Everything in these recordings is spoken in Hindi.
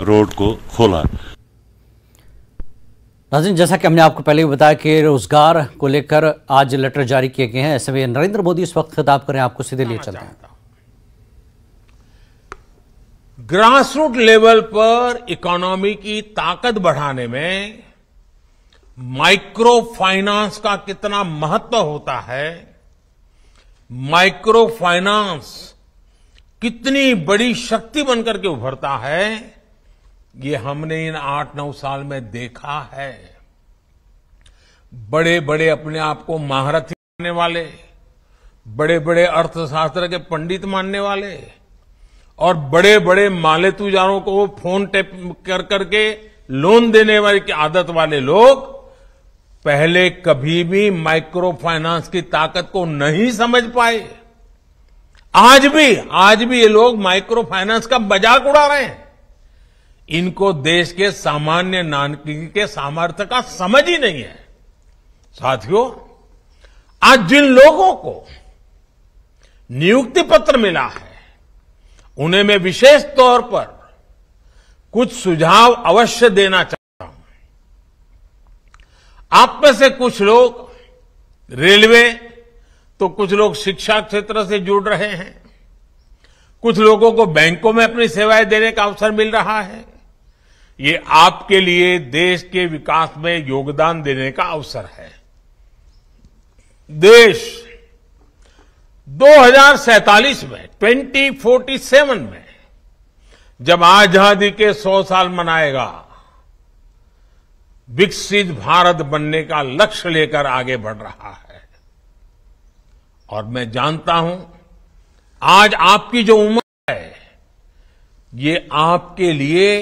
रोड को खोला नाजिन जैसा कि हमने आपको पहले भी बताया कि रोजगार को लेकर आज लेटर जारी किए गए हैं ऐसे में नरेंद्र मोदी इस वक्त खिताब करें आपको सीधे लिए चलते हैं ग्रास रूट लेवल पर इकोनॉमी की ताकत बढ़ाने में माइक्रो फाइनेंस का कितना महत्व होता है माइक्रो फाइनेंस कितनी बड़ी शक्ति बनकर के उभरता है ये हमने इन आठ नौ साल में देखा है बड़े बड़े अपने आप को महारथी मानने वाले बड़े बड़े अर्थशास्त्र के पंडित मानने वाले और बड़े बड़े माले तुजारों को फोन टैप कर करके लोन देने वाले की आदत वाले लोग पहले कभी भी माइक्रो फाइनेंस की ताकत को नहीं समझ पाए आज भी आज भी ये लोग माइक्रो फाइनेंस का मजाक उड़ा रहे हैं इनको देश के सामान्य नागरिक के सामर्थ्य का समझ ही नहीं है साथियों आज जिन लोगों को नियुक्ति पत्र मिला है उन्हें मैं विशेष तौर पर कुछ सुझाव अवश्य देना चाहता हूं आप में से कुछ लोग रेलवे तो कुछ लोग शिक्षा क्षेत्र से जुड़ रहे हैं कुछ लोगों को बैंकों में अपनी सेवाएं देने का अवसर मिल रहा है ये आपके लिए देश के विकास में योगदान देने का अवसर है देश 2047 में 2047 में जब आजादी के 100 साल मनाएगा विकसित भारत बनने का लक्ष्य लेकर आगे बढ़ रहा है और मैं जानता हूं आज आपकी जो उम्र है ये आपके लिए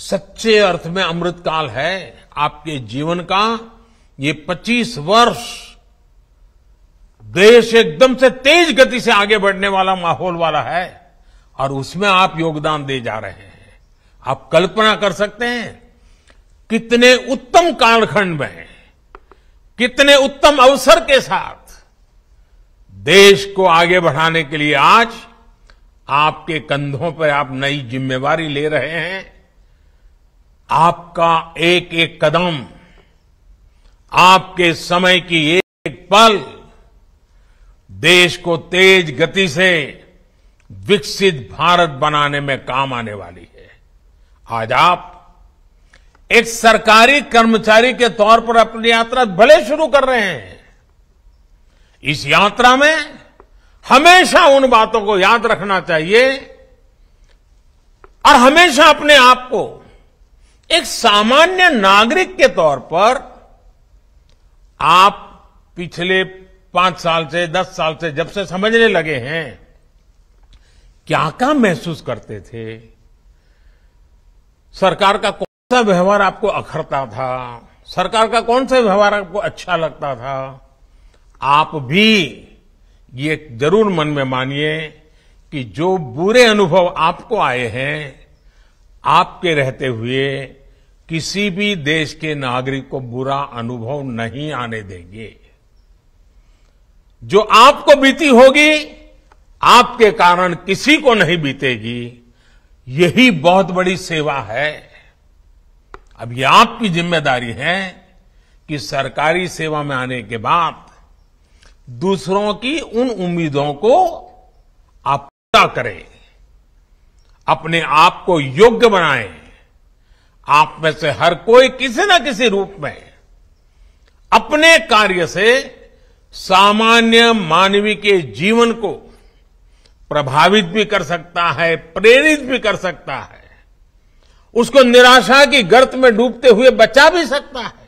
सच्चे अर्थ में अमृतकाल है आपके जीवन का ये 25 वर्ष देश एकदम से तेज गति से आगे बढ़ने वाला माहौल वाला है और उसमें आप योगदान दे जा रहे हैं आप कल्पना कर सकते हैं कितने उत्तम कालखंड में कितने उत्तम अवसर के साथ देश को आगे बढ़ाने के लिए आज आपके कंधों पर आप नई जिम्मेवारी ले रहे हैं आपका एक एक कदम आपके समय की एक एक पल देश को तेज गति से विकसित भारत बनाने में काम आने वाली है आज आप एक सरकारी कर्मचारी के तौर पर अपनी यात्रा भले शुरू कर रहे हैं इस यात्रा में हमेशा उन बातों को याद रखना चाहिए और हमेशा अपने आप को एक सामान्य नागरिक के तौर पर आप पिछले पांच साल से दस साल से जब से समझने लगे हैं क्या क्या महसूस करते थे सरकार का कौन सा व्यवहार आपको अखरता था सरकार का कौन सा व्यवहार आपको अच्छा लगता था आप भी ये जरूर मन में मानिए कि जो बुरे अनुभव आपको आए हैं आपके रहते हुए किसी भी देश के नागरिक को बुरा अनुभव नहीं आने देंगे जो आपको बीती होगी आपके कारण किसी को नहीं बीतेगी यही बहुत बड़ी सेवा है अब ये आपकी जिम्मेदारी है कि सरकारी सेवा में आने के बाद दूसरों की उन उम्मीदों को आप पूरा करें अपने आप को योग्य बनाएं आप में से हर कोई किसी न किसी रूप में अपने कार्य से सामान्य मानवी के जीवन को प्रभावित भी कर सकता है प्रेरित भी कर सकता है उसको निराशा की गर्त में डूबते हुए बचा भी सकता है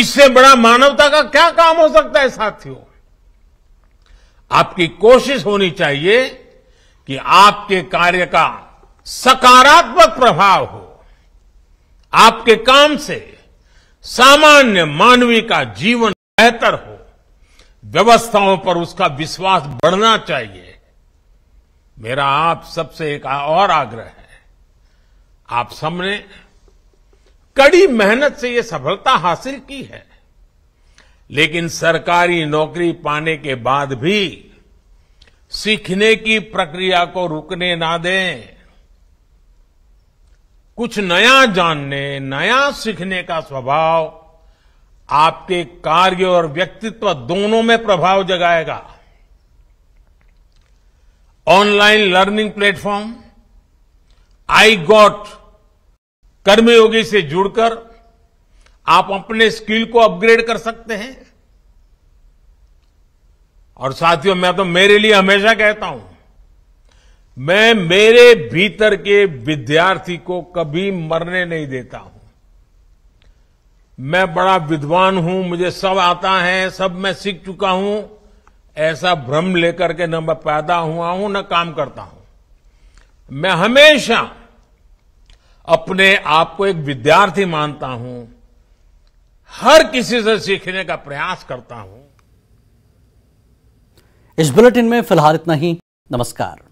इससे बड़ा मानवता का क्या काम हो सकता है साथियों आपकी कोशिश होनी चाहिए कि आपके कार्य का सकारात्मक प्रभाव हो आपके काम से सामान्य मानवी का जीवन बेहतर हो व्यवस्थाओं पर उसका विश्वास बढ़ना चाहिए मेरा आप सबसे एक और आग्रह है आप सबने कड़ी मेहनत से ये सफलता हासिल की है लेकिन सरकारी नौकरी पाने के बाद भी सीखने की प्रक्रिया को रुकने ना दें कुछ नया जानने नया सीखने का स्वभाव आपके कार्य और व्यक्तित्व दोनों में प्रभाव जगाएगा online learning platform iGOT Karmayogi से जुड़कर आप अपने स्किल को अपग्रेड कर सकते हैं और साथियों मैं तो मेरे लिए हमेशा कहता हूं मैं मेरे भीतर के विद्यार्थी को कभी मरने नहीं देता हूं मैं बड़ा विद्वान हूं मुझे सब आता है सब मैं सीख चुका हूं ऐसा भ्रम लेकर के न मैं पैदा हुआ हूं न काम करता हूं मैं हमेशा अपने आप को एक विद्यार्थी मानता हूं हर किसी से सीखने का प्रयास करता हूं इस बुलेटिन में फिलहाल इतना ही नमस्कार